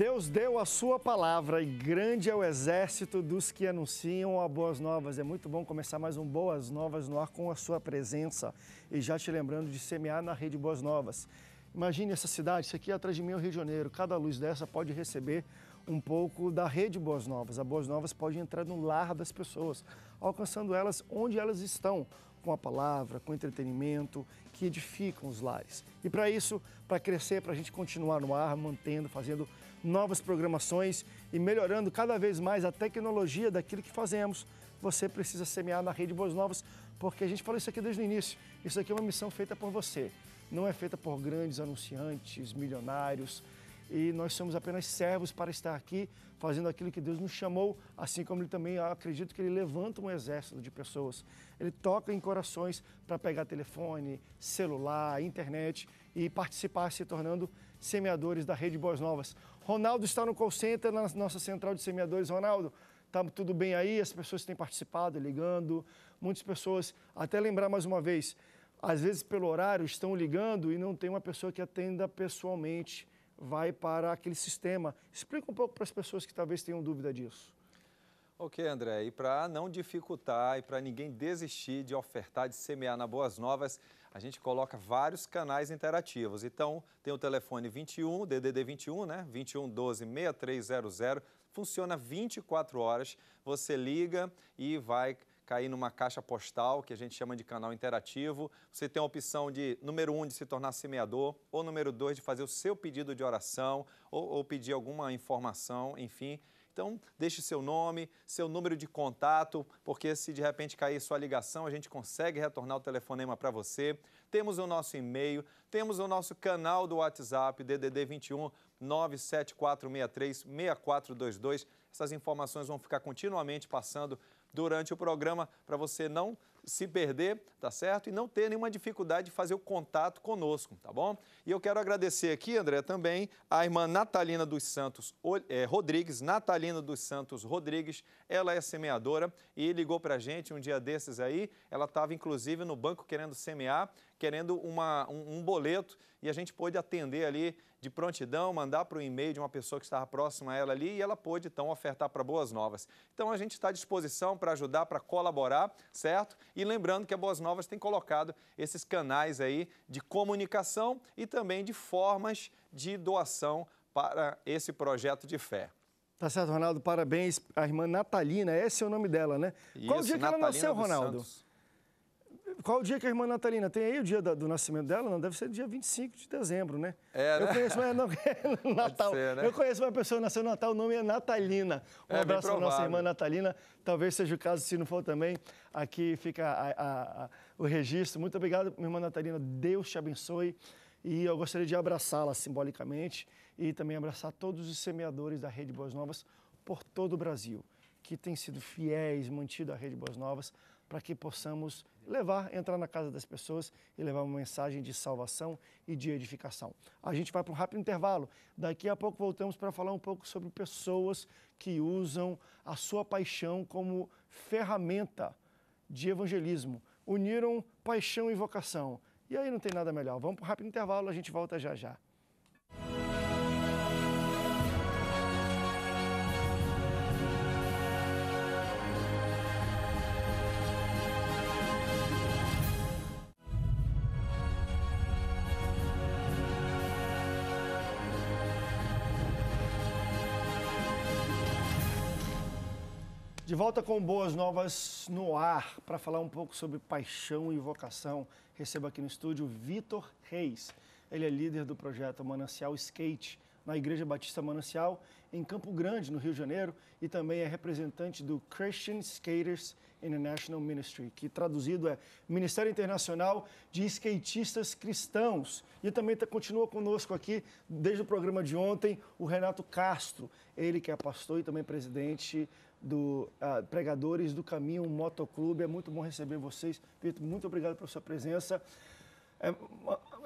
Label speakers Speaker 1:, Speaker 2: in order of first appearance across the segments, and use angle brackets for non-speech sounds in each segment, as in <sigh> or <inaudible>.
Speaker 1: Deus deu a sua palavra e grande é o exército dos que anunciam a boas novas. É muito bom começar mais um Boas Novas no ar com a sua presença e já te lembrando de semear na rede Boas Novas. Imagine essa cidade, isso aqui é atrás de mim é o Rio de Janeiro. Cada luz dessa pode receber um pouco da rede Boas Novas. A Boas Novas pode entrar no lar das pessoas, alcançando elas onde elas estão, com a palavra, com entretenimento, que edificam os lares. E para isso, para crescer, para a gente continuar no ar, mantendo, fazendo novas programações e melhorando cada vez mais a tecnologia daquilo que fazemos, você precisa semear na Rede Boas Novas, porque a gente falou isso aqui desde o início. Isso aqui é uma missão feita por você. Não é feita por grandes anunciantes, milionários, e nós somos apenas servos para estar aqui fazendo aquilo que Deus nos chamou, assim como ele também acredito que ele levanta um exército de pessoas. Ele toca em corações para pegar telefone, celular, internet e participar se tornando semeadores da Rede Boas Novas. Ronaldo está no call center na nossa central de semeadores. Ronaldo, tá tudo bem aí? As pessoas têm participado, ligando, muitas pessoas, até lembrar mais uma vez, às vezes pelo horário estão ligando e não tem uma pessoa que atenda pessoalmente vai para aquele sistema. Explica um pouco para as pessoas que talvez tenham dúvida disso.
Speaker 2: Ok, André. E para não dificultar e para ninguém desistir de ofertar, de semear na Boas Novas, a gente coloca vários canais interativos. Então, tem o telefone 21, DDD 21, né? 21 12 6300. Funciona 24 horas. Você liga e vai cair numa caixa postal, que a gente chama de canal interativo. Você tem a opção de, número um, de se tornar semeador, ou número dois, de fazer o seu pedido de oração, ou, ou pedir alguma informação, enfim. Então, deixe seu nome, seu número de contato, porque se de repente cair sua ligação, a gente consegue retornar o telefonema para você. Temos o nosso e-mail, temos o nosso canal do WhatsApp, DDD 21 97463 6422. Essas informações vão ficar continuamente passando durante o programa para você não se perder, tá certo? E não ter nenhuma dificuldade de fazer o contato conosco, tá bom? E eu quero agradecer aqui, André, também a irmã Natalina dos Santos é, Rodrigues, Natalina dos Santos Rodrigues, ela é semeadora e ligou para a gente um dia desses aí, ela estava inclusive no banco querendo semear querendo uma, um, um boleto e a gente pôde atender ali de prontidão, mandar para o e-mail de uma pessoa que estava próxima a ela ali e ela pôde então ofertar para Boas Novas. Então a gente está à disposição para ajudar, para colaborar, certo? E lembrando que a Boas Novas tem colocado esses canais aí de comunicação e também de formas de doação para esse projeto de fé.
Speaker 1: Tá certo, Ronaldo, parabéns. A irmã Natalina, esse é o nome dela, né? Isso, Qual dia que ela nasceu, Ronaldo? Santos qual o dia que a irmã Natalina tem aí? O dia da, do nascimento dela? Não, deve ser dia 25 de dezembro, né? É, né? Eu conheço uma... Não, <laughs> é Natal. Ser, né? Eu conheço uma pessoa que nasceu no Natal, o nome é Natalina. Um é, abraço para nossa irmã Natalina. Talvez seja o caso, se não for também, aqui fica a, a, a, o registro. Muito obrigado, minha irmã Natalina. Deus te abençoe. E eu gostaria de abraçá-la simbolicamente e também abraçar todos os semeadores da Rede Boas Novas por todo o Brasil, que têm sido fiéis, mantido a Rede Boas Novas para que possamos levar, entrar na casa das pessoas e levar uma mensagem de salvação e de edificação. A gente vai para um rápido intervalo. Daqui a pouco voltamos para falar um pouco sobre pessoas que usam a sua paixão como ferramenta de evangelismo. Uniram paixão e vocação. E aí não tem nada melhor. Vamos para um rápido intervalo, a gente volta já já. volta com boas novas no ar para falar um pouco sobre paixão e vocação. Recebo aqui no estúdio Vitor Reis. Ele é líder do projeto Manancial Skate na Igreja Batista Manancial em Campo Grande, no Rio de Janeiro, e também é representante do Christian Skaters International Ministry, que traduzido é Ministério Internacional de Skatistas Cristãos. E também tá, continua conosco aqui, desde o programa de ontem, o Renato Castro, ele que é pastor e também presidente do uh, Pregadores do Caminho Motoclube. É muito bom receber vocês. Vitor, muito obrigado pela sua presença. É,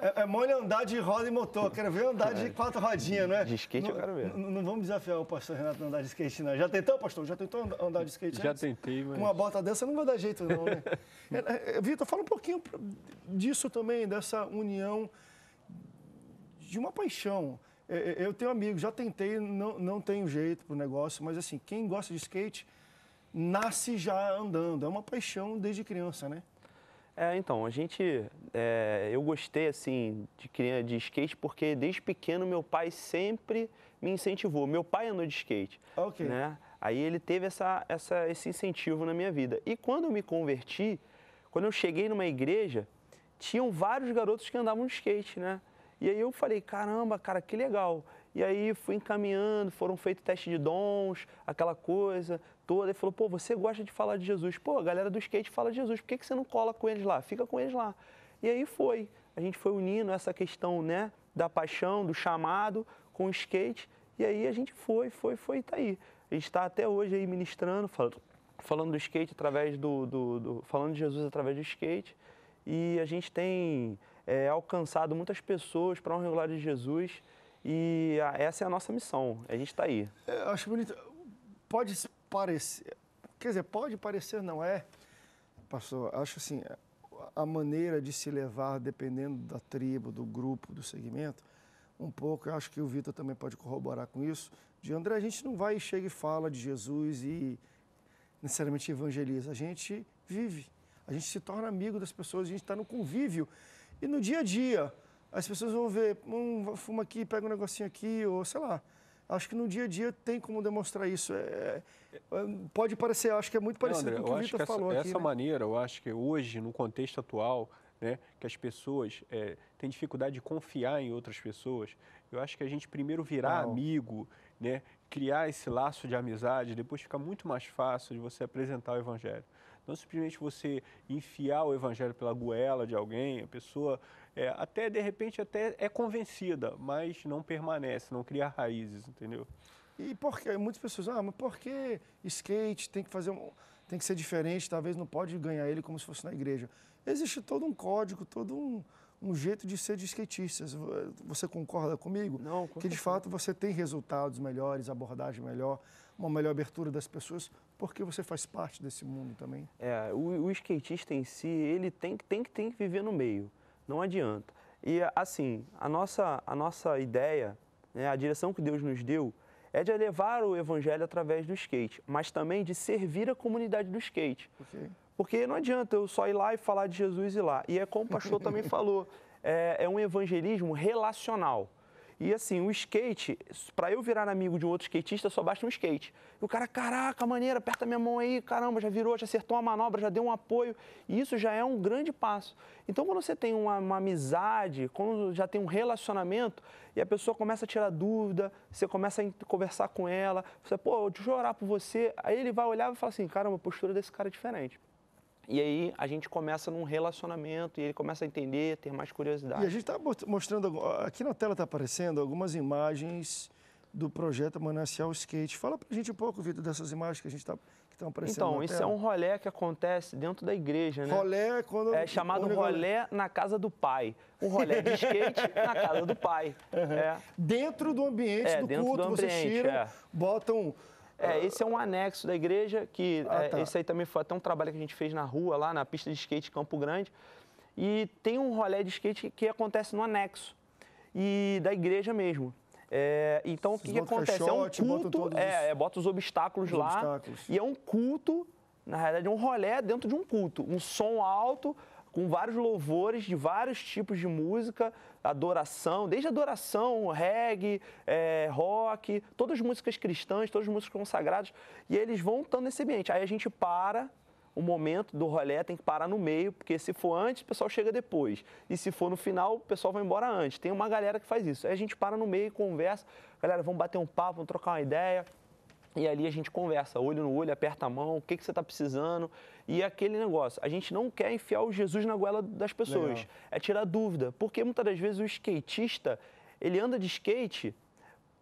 Speaker 1: é, é mole andar de roda e motor. Quero ver andar de é. quatro rodinhas, não é? De skate não, eu quero ver. Não, vamos desafiar o pastor Renato a andar de skate, não. Já tentou, pastor? Já tentou andar de skate? Já antes? tentei, mas... Com uma bota dessa não vai dar jeito, não, né? <laughs> É, é, Vitor, fala um pouquinho disso também, dessa união de uma paixão. É, é, eu tenho amigos, já tentei, não, não tenho jeito pro negócio, mas assim, quem gosta de skate nasce já andando. É uma paixão desde criança, né? É, então, a
Speaker 3: gente. É, eu gostei, assim, de de skate porque desde pequeno meu pai sempre me incentivou. Meu pai andou de skate. Ok. Né? Aí ele teve essa, essa, esse incentivo na minha vida. E quando eu me converti, quando eu cheguei numa igreja, tinham vários garotos que andavam de skate, né? E aí eu falei, caramba, cara, que legal. E aí fui encaminhando, foram feitos testes de dons, aquela coisa toda. Ele falou, pô, você gosta de falar de Jesus. Pô, a galera do skate fala de Jesus, por que, que você não cola com eles lá? Fica com eles lá. E aí foi. A gente foi unindo essa questão, né, da paixão, do chamado com o skate. E aí a gente foi, foi, foi tá aí. A gente está até hoje aí ministrando, falando, falando do skate através do, do, do, falando de Jesus através do skate. E a gente tem é, alcançado muitas pessoas para honra glória de Jesus
Speaker 1: e a, ah, essa é a nossa missão.
Speaker 3: A gente está aí.
Speaker 1: É, eu acho bonito. Pode parecer, quer dizer, pode parecer, não é, pastor? Acho assim, a maneira de se levar, dependendo da tribo, do grupo, do segmento, um pouco, eu acho que o Vitor também pode corroborar com isso, de André, a gente não vai e chega e fala de Jesus e necessariamente evangeliza. A gente vive, a gente se torna amigo das pessoas, a gente está no convívio. E no dia a dia, as pessoas vão ver, hum, fuma aqui, pega um negocinho aqui, ou sei lá. Acho que no dia a dia tem como demonstrar isso. É, é, é pode parecer, acho que é muito parecido André, com o que o Vitor falou essa, aqui. Dessa né?
Speaker 4: maneira, eu acho que hoje, no contexto atual, né, que as pessoas é, têm dificuldade de confiar em outras pessoas, eu acho que a gente primeiro virar Não. amigo, né, criar esse laço de amizade, depois fica muito mais fácil de você apresentar o Evangelho. Não simplesmente você enfiar o evangelho pela goela de alguém, a pessoa é, até de repente até é convencida, mas não permanece,
Speaker 1: não cria raízes, entendeu? E porque muitas pessoas, ah, mas por que skate tem que fazer um, tem que ser diferente, talvez não pode ganhar ele como se fosse na igreja. Existe todo um código, todo um, um jeito de ser de skatistas. Você concorda comigo? Não, com que de fato você tem resultados melhores, abordagem melhor, uma melhor abertura das pessoas, porque você faz parte desse mundo também.
Speaker 3: É, o, o skatista em si, ele tem, tem, tem que viver no meio, não adianta. E assim, a nossa, a nossa ideia, né, a direção que Deus nos deu, é de levar o evangelho através do skate, mas também de servir a comunidade do skate. Okay. Porque não adianta eu só ir lá e falar de Jesus e ir lá. E é como o pastor também <laughs> falou, é, é um evangelismo relacional. E assim, o skate, para eu virar amigo de um outro skatista, só basta um skate. E o cara, caraca, maneira, aperta minha mão aí, caramba, já virou, já acertou uma manobra, já deu um apoio. E isso já é um grande passo. Então, quando você tem uma, uma amizade, quando já tem um relacionamento, e a pessoa começa a tirar dúvida, você começa a conversar com ela, você, pô, deixa eu orar por você. Aí ele vai olhar e vai falar assim, caramba, a postura desse cara é diferente. E aí a gente começa num relacionamento e ele começa a entender, ter mais curiosidade. E a
Speaker 1: gente está mostrando, aqui na tela está aparecendo algumas imagens do projeto Manancial Skate. Fala para a gente um pouco, Vitor, dessas imagens que a gente está estão aparecendo Então, isso é tela. é um
Speaker 3: rolé que acontece dentro da igreja, né? Rolé quando... É chamado quando... rolé na casa do pai. Um rolé de <laughs> skate na casa do pai. Uhum. É. Dentro do ambiente é, do culto, do ambiente, vocês tiram, é. botam é, esse é um anexo da igreja, que ah, é, tá. esse aí também foi até um trabalho que a gente fez na rua, lá na pista de skate Campo Grande. E tem um rolé de skate que, acontece no anexo, e da igreja mesmo. É, então, o que, que acontece? é um culto, é, é, bota os obstáculos os lá, obstáculos. e é um culto, na realidade, é um rolé dentro de um culto. Um som alto, com vários louvores de vários tipos de música, adoração, desde adoração, reggae, é, rock, todas as músicas cristãs, todas as músicas consagradas, e eles vão estando nesse ambiente. Aí a gente para o momento do rolê tem que parar no meio, porque se for antes, o pessoal chega depois. E se for no final, o pessoal vai embora antes. Tem uma galera que faz isso. Aí a gente para no meio, conversa, galera, vamos bater um papo, vamos trocar uma ideia. E ali a gente conversa, olho no olho, aperta a mão, o que, que você está precisando. E aquele negócio, a gente não quer enfiar o Jesus na goela das pessoas. Legal. É tirar dúvida. Porque muitas das vezes o skatista, ele anda de skate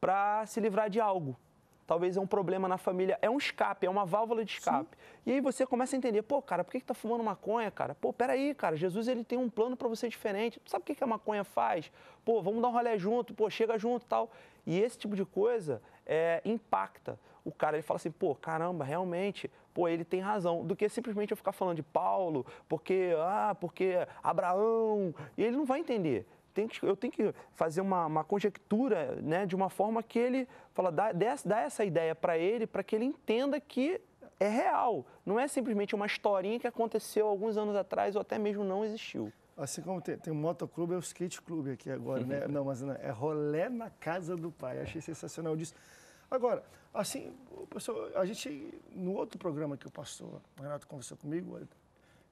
Speaker 3: para se livrar de algo. Talvez é um problema na família, é um escape, é uma válvula de escape. Sim. E aí você começa a entender, pô, cara, por que, que tá fumando maconha, cara? Pô, peraí, cara, Jesus ele tem um plano para você diferente. sabe o que, que a maconha faz? Pô, vamos dar um rolê junto, pô, chega junto tal. E esse tipo de coisa é, impacta o cara ele fala assim, pô, caramba, realmente, pô, ele tem razão, do que simplesmente eu ficar falando de Paulo, porque, ah, porque Abraão, e ele não vai entender. Tem que, eu tenho que fazer uma, uma conjectura, né, de uma forma que ele fala, dá, dá essa ideia para ele, para que ele entenda que é real, não é simplesmente uma historinha que aconteceu alguns anos atrás ou até mesmo não existiu.
Speaker 1: Assim como tem, tem motoclube, é o skate clube aqui agora, né? <laughs> Não, mas não, é rolé na casa do pai. Achei sensacional disso. Agora, assim, pessoal a gente, no outro programa que o pastor Renato conversou comigo,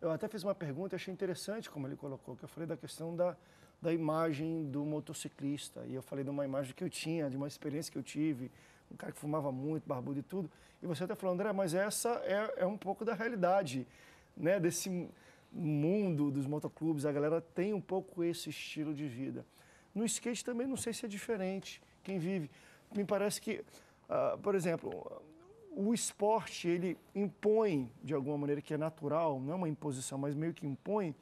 Speaker 1: eu até fiz uma pergunta, achei interessante como ele colocou, que eu falei da questão da, da imagem do motociclista. E eu falei de uma imagem que eu tinha, de uma experiência que eu tive, um cara que fumava muito, barbudo e tudo. E você até falou, André, mas essa é, é um pouco da realidade, né? Desse mundo dos motoclubes, a galera tem um pouco esse estilo de vida. No skate também não sei se é diferente quem vive. Me parece que ah, por exemplo, o esporte ele impõe de alguma maneira que é natural, não é uma imposição, mas meio que impõe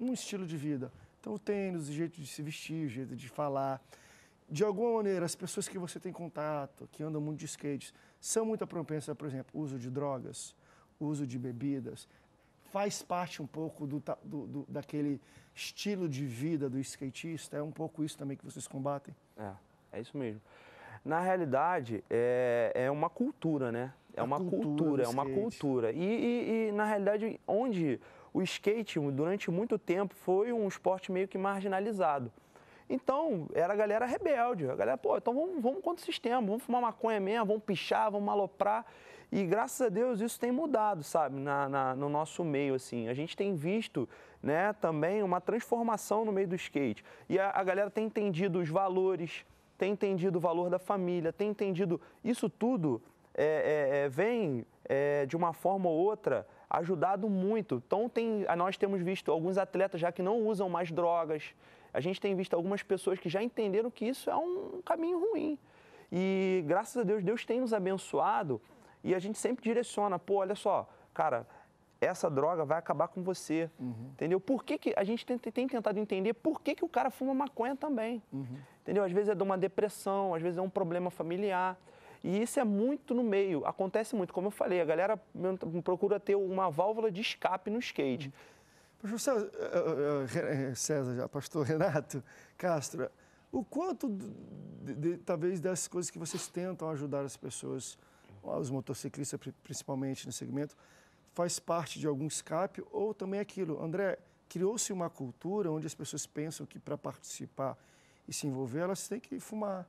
Speaker 1: um estilo de vida. Então o tênis, o jeito de se vestir, o jeito de falar, de alguma maneira as pessoas que você tem contato, que andam muito de skate, são muito propensas, por exemplo, uso de drogas, uso de bebidas, faz parte um pouco do, do, do, daquele estilo de vida do skatista. É um pouco isso também que vocês combatem.
Speaker 3: É, é isso mesmo. Na realidade, é, é uma cultura, né? É uma cultura, cultura é uma cultura. E, e, e, na realidade, onde o skate, durante muito tempo, foi um esporte meio que marginalizado. Então, era a galera rebelde. A galera, pô, então vamos, vamos contra o sistema, vamos fumar maconha mesmo, vamos pichar, vamos maloprar. E graças a Deus isso tem mudado, sabe, na, na, no nosso meio, assim. A gente tem visto, né, também uma transformação no meio do skate. E a, a galera tem entendido os valores, tem entendido o valor da família, tem entendido. Isso tudo é, é, é, vem é, de uma forma ou outra ajudado muito. Então tem, nós temos visto alguns atletas já que não usam mais drogas. A gente tem visto algumas pessoas que já entenderam que isso é um caminho ruim. E graças a Deus, Deus tem nos abençoado e a gente sempre direciona, pô, olha só, cara, essa droga vai acabar com você. Uhum. Entendeu? Por que, que a gente tem, tem, tentado entender por que, que o cara fuma maconha também? Uhum entendeu? Às vezes é de uma depressão, às vezes é um problema familiar. E isso é muito no meio, acontece muito. Como eu falei, a galera
Speaker 1: procura ter uma
Speaker 3: válvula de escape no skate.
Speaker 1: José, eh, eh, eh, César, já, pastor Renato Castro, o quanto, de, de, talvez, dessas coisas que vocês tentam ajudar as pessoas, os motociclistas principalmente no segmento, faz parte de algum escape ou também é aquilo? André, criou-se uma cultura onde as pessoas pensam que para participar e se envolver, elas têm que fumar.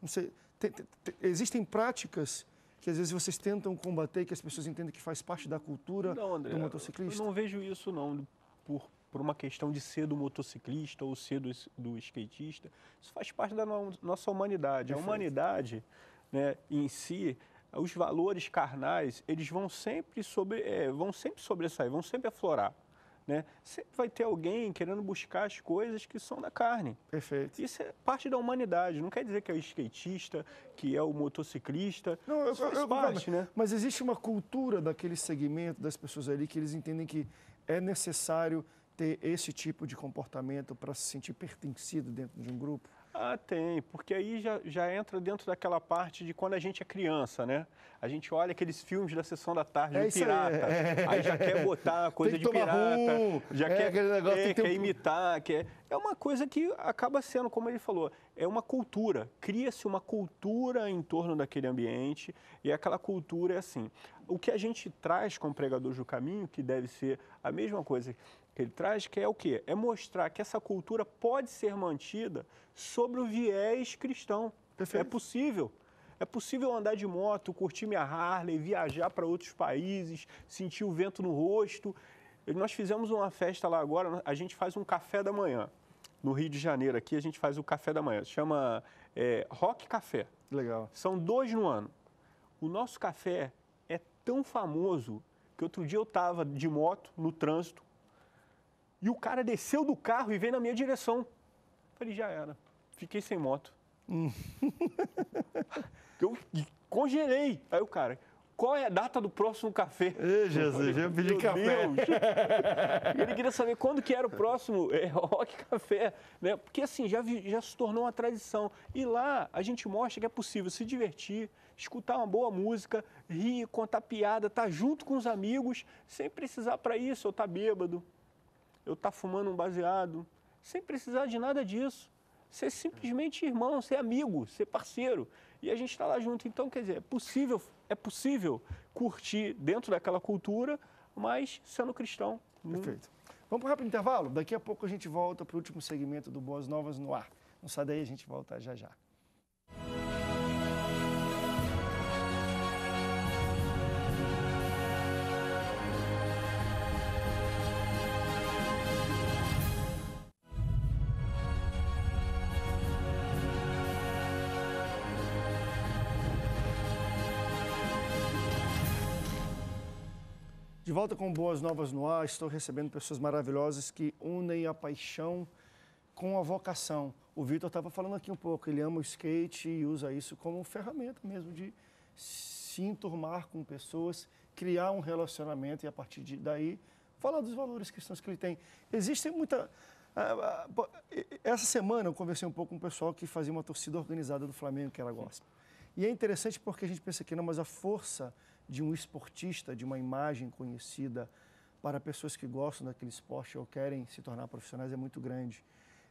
Speaker 1: Não sei, tem, tem, tem, existem práticas que às vezes vocês tentam combater que as pessoas entendem que faz parte da cultura não, André, do motociclista? Eu não vejo isso não por, por uma questão de
Speaker 4: ser do motociclista ou ser do, do skatista. Isso faz parte da no, nossa humanidade. Perfeito. A humanidade né, em si, os valores carnais, eles vão sempre, sobre, é, vão sempre sobressair, vão sempre aflorar. Né? Sempre vai ter alguém querendo buscar as coisas que são da carne. Perfeito. Isso é parte da humanidade. Não quer dizer que é o
Speaker 1: skatista, que é o motociclista. Não, eu, eu, eu parte, né? Mas existe uma cultura daquele segmento das pessoas ali que eles entendem que é necessário ter esse tipo de comportamento para se sentir pertencido dentro de um grupo? Ah, tem, porque aí já, já
Speaker 4: entra dentro daquela parte de quando a gente é criança, né? A gente olha aqueles filmes da sessão da tarde é de pirata, aí, <laughs> aí, já quer botar coisa de pirata, rum, já é, quer, aquele negócio, é, quer um... imitar, quer... É uma coisa que acaba sendo, como ele falou, é uma cultura. Cria-se uma cultura em torno daquele ambiente e aquela cultura é assim. O que a gente traz como pregador do caminho, que deve ser a mesma coisa que ele traz, que é o quê? É mostrar que essa cultura pode ser mantida sobre o viés cristão. Perfeito. É possível. É possível andar de moto, curtir minha Harley, viajar para outros países, sentir o vento no rosto. Nós fizemos uma festa lá agora, a gente faz um café da manhã. No Rio de Janeiro, aqui, a gente faz o café da manhã. Chama é, Rock Café. Legal. São dois no ano. O nosso café é tão famoso que outro dia eu estava de moto no trânsito, e o cara desceu do carro e veio na minha direção. Falei, já era. Fiquei sem moto. Hum. <laughs> eu congelei. Aí o cara, qual é a data do próximo café? Ei, Jesus, falei, eu pedi café. <laughs> ele queria saber quando que era o próximo é, rock café, né? Porque assim, já, vi, já se tornou uma tradição. E lá a gente mostra que é possível se divertir, escutar uma boa música, rir, contar piada, estar tá junto com os amigos, sem precisar para isso, ou estar tá bêbado, eu estar tá fumando um baseado, sem precisar de nada disso. Ser é simplesmente irmão, ser é amigo, ser é parceiro. E a gente está lá junto. Então, quer dizer, é possível, é possível curtir dentro
Speaker 1: daquela cultura, mas sendo cristão. Perfeito. Vamos para um rápido intervalo? Daqui a pouco a gente volta para o último segmento do Boas Novas no Ar. Não sai daí, a gente volta já já. De volta com boas novas no ar, estou recebendo pessoas maravilhosas que unem a paixão com a vocação. O Vitor estava falando aqui um pouco, ele ama o skate e usa isso como ferramenta mesmo de se enturmar com pessoas, criar um relacionamento e a partir de daí falar dos valores cristãos que ele tem. Existem muita. Ah, ah, essa semana eu conversei um pouco com um pessoal que fazia uma torcida organizada do Flamengo, que era gospel. E é interessante porque a gente pensa que não, mas a força de um esportista, de uma imagem conhecida para pessoas que gostam daquele esporte ou querem se tornar profissionais é muito grande.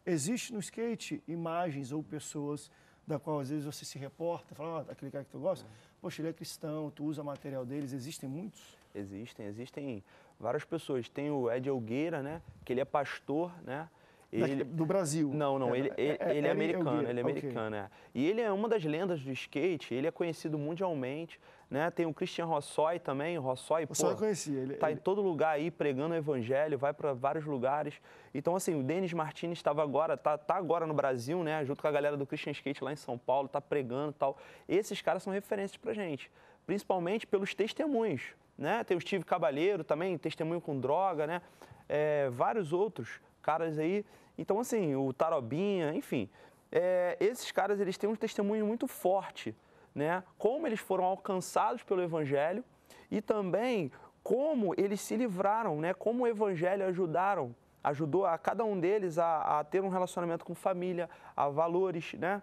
Speaker 1: Existe no skate imagens ou pessoas da qual às vezes você se reporta, fala, aquele cara que tu gosta, poxa, ele é cristão, tu usa material deles, existem muitos?
Speaker 3: Existem, existem várias pessoas. Tem o Ed Elgueira, né, que ele é pastor, né, ele, do Brasil? Não, não, ele, é, ele, é, ele é americano, ele é, é, é americano, okay. é. E ele é uma das lendas do skate, ele é conhecido mundialmente, né? Tem o Christian Rossoy também, Rossoy, pô, eu conheci ele, tá em todo lugar aí pregando o evangelho, vai para vários lugares. Então, assim, o Denis Martins estava agora, tá, tá agora no Brasil, né? Junto com a galera do Christian Skate lá em São Paulo, tá pregando e tal. Esses caras são referências pra gente, principalmente pelos testemunhos, né? Tem o Steve Cabalheiro também, testemunho com droga, né? É, vários outros caras aí. Então, assim, o Tarobinha, enfim, é, esses caras eles têm um testemunho muito forte, né? Como eles foram alcançados pelo Evangelho e também como eles se livraram, né? Como o Evangelho ajudaram, ajudou a cada um deles a, a ter um relacionamento com família, a valores, né?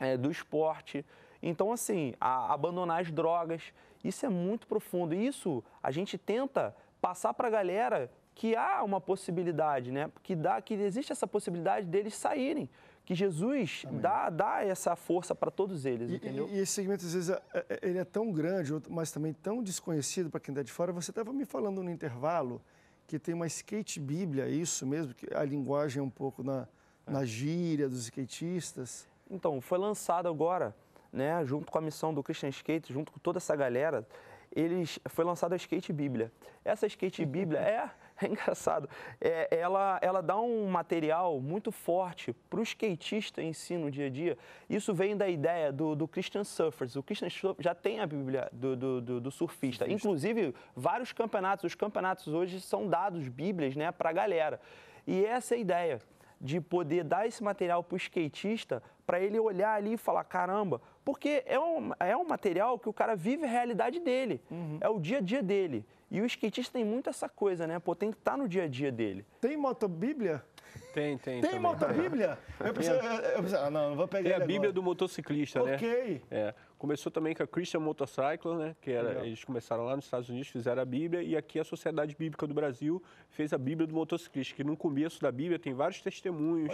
Speaker 3: É, do esporte. Então, assim, a, abandonar as drogas, isso é muito profundo. Isso a gente tenta passar para a galera que há uma possibilidade, né? Que, dá, que existe essa possibilidade deles saírem. Que Jesus dá, dá essa força para todos eles, e, entendeu? E,
Speaker 1: esse segmento, às vezes, é, é, é ele é tão grande, mas também tão desconhecido para quem está de fora. Você estava me falando no intervalo que tem uma skate bíblia, é isso mesmo? Que a linguagem é um pouco na, é. na gíria dos skatistas.
Speaker 3: Então, foi lançado agora, né? Junto com a missão do Christian Skate, junto com toda essa galera, eles foi lançada a Skate Bíblia. Essa Skate Bíblia <laughs> é <laughs> é engraçado, é, ela, ela dá um material muito forte para o skatista em si no dia a dia. Isso vem da ideia do, do Christian Surfers. O Christian Surfers já tem a Bíblia do, do, do, do surfista. Inclusive, vários campeonatos, os campeonatos hoje são dados Bíblias né, para a galera. E essa é a ideia de poder dar esse material para o skatista, para ele olhar ali e falar: caramba, porque é um, é um material que o cara vive a realidade dele, uhum. é o dia a dia dele. E o skatista tem muito essa coisa, né? Pô, tem que estar tá no dia a dia dele. Tem motobíblia?
Speaker 4: Tem, tem. Tem motobíblia? <laughs> Eu preciso, eu
Speaker 1: preciso, ah, não, não vou pegar Tem a bíblia agora.
Speaker 4: do motociclista, né? Ok. É, começou também com a Christian Motorcycle, né? Que era, eles começaram lá nos Estados Unidos, fizeram a bíblia. E aqui a Sociedade Bíblica do Brasil fez a bíblia do motociclista. Que no começo da bíblia tem vários testemunhos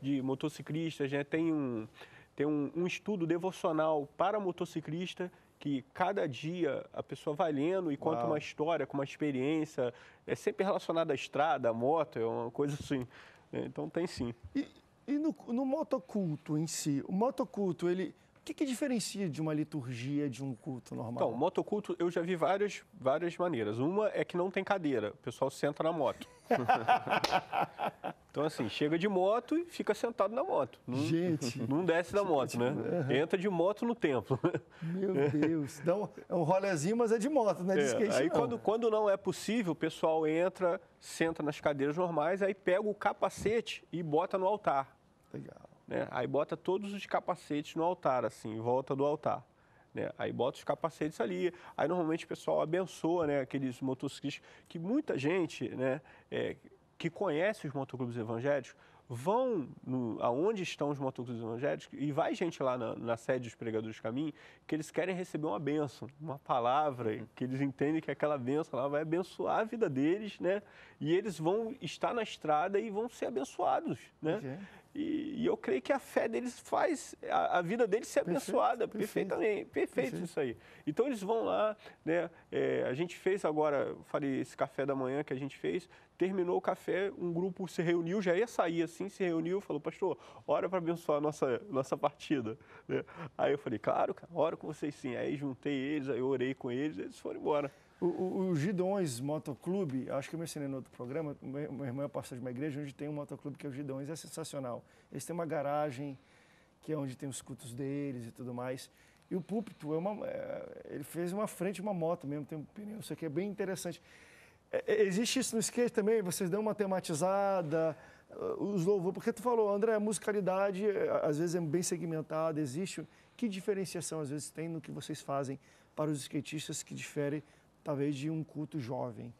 Speaker 4: de motociclistas, né? Tem um tem um, um, estudo devocional para motociclista que cada dia a pessoa vai lendo e conta Uau. uma história com uma experiência. É sempre relacionada à estrada, à moto, é uma coisa assim. É,
Speaker 1: então tem sim. E, e no, no motoculto em si? O motoculto, ele, o que, que diferencia de uma liturgia de um culto normal? Então,
Speaker 4: motoculto eu já vi várias, várias maneiras. Uma é que não tem cadeira, o pessoal senta na moto. <laughs> então, assim, chega de moto e fica sentado na moto. Não, gente! Não desce da moto, né? Uhum. Entra de moto no templo.
Speaker 1: Meu Deus! Então, é um rolezinho, mas é de moto, né? De é, skate, aí, não. Quando,
Speaker 4: quando não é possível, o pessoal entra, senta nas cadeiras normais, aí pega o capacete e bota no altar. Legal. Né? Aí bota todos os capacetes no altar, assim, em volta do altar. Né? Aí bota os capacetes ali. Aí normalmente o pessoal abençoa né, aqueles motociclistas que muita gente né, é, que conhece os motoclubes evangélicos vão no, aonde estão os motoclubes evangélicos e vai gente lá na, na sede dos pregadores do caminho que eles querem receber uma benção, uma palavra, uhum. que eles entendem que aquela benção lá vai abençoar a vida deles, né? E eles vão estar na estrada e vão ser abençoados, né? E, e, eu creio que a fé deles faz a, a vida deles ser perfeito, abençoada perfeito, perfeitamente. Perfeito, perfeito, isso aí. Então eles vão lá, né? É, a gente fez agora, falei esse café da manhã que a gente fez, terminou o café, um grupo se reuniu, já ia sair assim, se reuniu, falou, pastor, ora para abençoar a nossa, nossa partida. Né? Aí eu falei, claro, cara, oro com vocês sim. Aí juntei eles, aí eu orei com eles, eles foram embora.
Speaker 1: O, o, o Gidões Motoclube, acho que eu mencionei no outro programa, meu, irmão é pastor de uma igreja onde tem um motoclube que é o Gidões, é sensacional. Eles têm uma garagem, que é onde tem os cultos deles e tudo mais. E o púlpito, é uma, é, ele fez uma frente, uma moto mesmo, tem um pneu, isso aqui é bem interessante. É, é existe isso no skate também? Vocês dão uma tematizada, uh, os louvores, porque tu falou, André, a musicalidade é, às vezes é bem segmentada, existe. Que diferenciação às vezes tem no que vocês fazem para os skatistas que difere talvez de um culto jovem.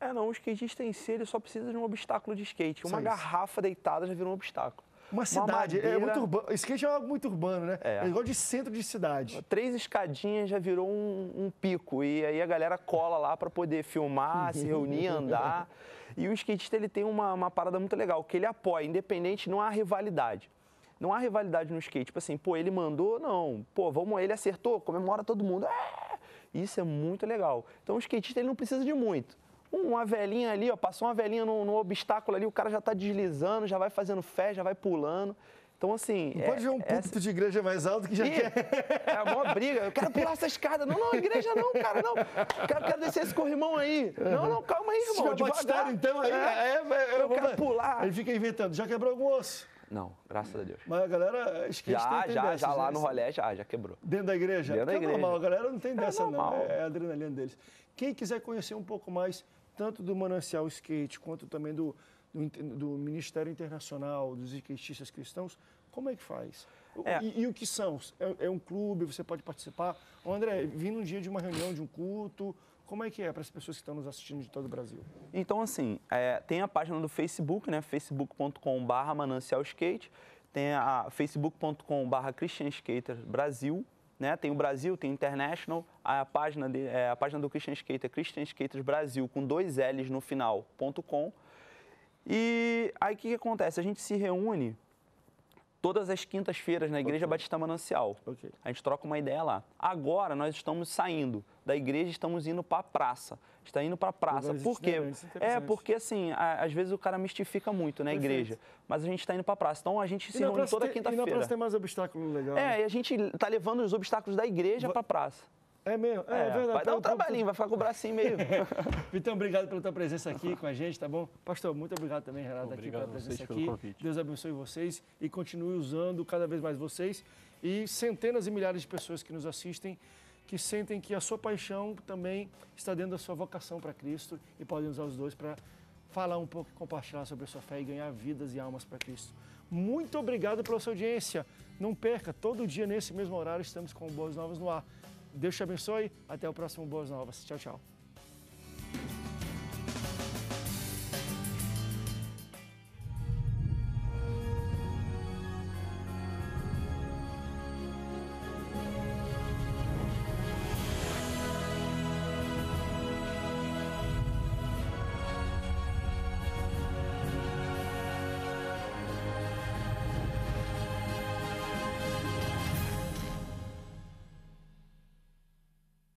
Speaker 3: É, não, o skatista em si ele só precisa de um obstáculo de skate. Uma garrafa deitada já vira um obstáculo. Uma cidade, uma madeira... é muito
Speaker 1: urbano. Skate é algo muito urbano, né? É. é igual de
Speaker 3: centro de cidade. Três escadinhas já virou um, um pico. E aí a galera cola lá para poder filmar, <laughs> se reunir, andar. E o skatista ele tem uma, uma parada muito legal, que ele apoia, independente, não há rivalidade. Não há rivalidade no skate. Tipo assim, pô, ele mandou, não. Pô, vamos, ele acertou, comemora todo mundo. Ah! Isso é muito legal. Então o skatista ele não precisa de muito. Uma velhinha ali, ó, passou uma velhinha no, no obstáculo ali, o cara já está deslizando, já vai fazendo fé, já vai pulando. Então, assim. Não é, pode ver um é púlpito essa... de
Speaker 1: igreja mais alto que já e, quer. É uma briga. Eu quero pular essa
Speaker 3: escada. Não, não, igreja não, cara,
Speaker 1: não. Eu quero, quero
Speaker 3: descer esse corrimão
Speaker 1: aí. Uhum. Não, não, calma aí, irmão. Se devagar. Batistado, então, aí. É, é, eu, eu vou... quero pular. Ele fica inventando. Já quebrou algum osso?
Speaker 3: Não, graças a Deus.
Speaker 1: Mas a galera esquece Já, já, já lá né? no rolê, já,
Speaker 3: já quebrou. Dentro da igreja? Dentro da é igreja. É normal, a
Speaker 1: galera não tem é dessa, normal. não. É a adrenalina deles. Quem quiser conhecer um pouco mais, tanto do Manancial Skate, quanto também do, do, do Ministério Internacional dos Skatistas Cristãos, como é que faz? É. E, e, o que são? É, é, um clube, você pode participar? Ô, André, vim num dia de uma reunião, de um culto, como é que é para as pessoas que estão nos assistindo de todo o Brasil?
Speaker 3: Então, assim, é, tem a página do Facebook, né? facebook.com.br Manancial Skate. Tem a facebook.com.br Christian Skater Brasil. Né? Tem o Brasil, tem International. A página, de, é, a página do Christian Skater é Christian Skaters Brasil, com dois L's no final.com. E aí o que, que acontece? A gente se reúne todas as quintas-feiras na Igreja okay. Batista Manancial. Okay. A gente troca uma ideia lá. Agora nós estamos saindo da igreja, estamos indo para a tá praça. Está indo para a praça. Por quê? É, porque assim, às vezes o cara mistifica muito, né, a igreja. Mas a gente está indo para a praça. Então a gente se reúne toda quinta-feira. E na praça tem
Speaker 1: mais obstáculo legal. É, né? e a gente está
Speaker 3: levando os obstáculos da igreja para a praça. É mesmo? É, é, é verdade. Vai dar um trabalhinho, vai ficar com o bracinho meio. <laughs>
Speaker 1: Vitão, obrigado pela tua presença aqui com a gente, tá bom? Pastor, muito obrigado também, Renato, obrigado aqui pela presença aqui. Deus abençoe vocês e continue usando cada vez mais vocês e centenas e milhares de pessoas que nos assistem que sentem que a sua paixão também está dentro da sua vocação para Cristo e podem usar os dois para falar um pouco e compartilhar sobre a sua fé e ganhar vidas e almas para Cristo. Muito obrigado pela sua audiência. Não perca, todo dia nesse mesmo horário estamos com Boas Novas no ar. Deus te abençoe. Até o próximo Boas Novas. Tchau, tchau.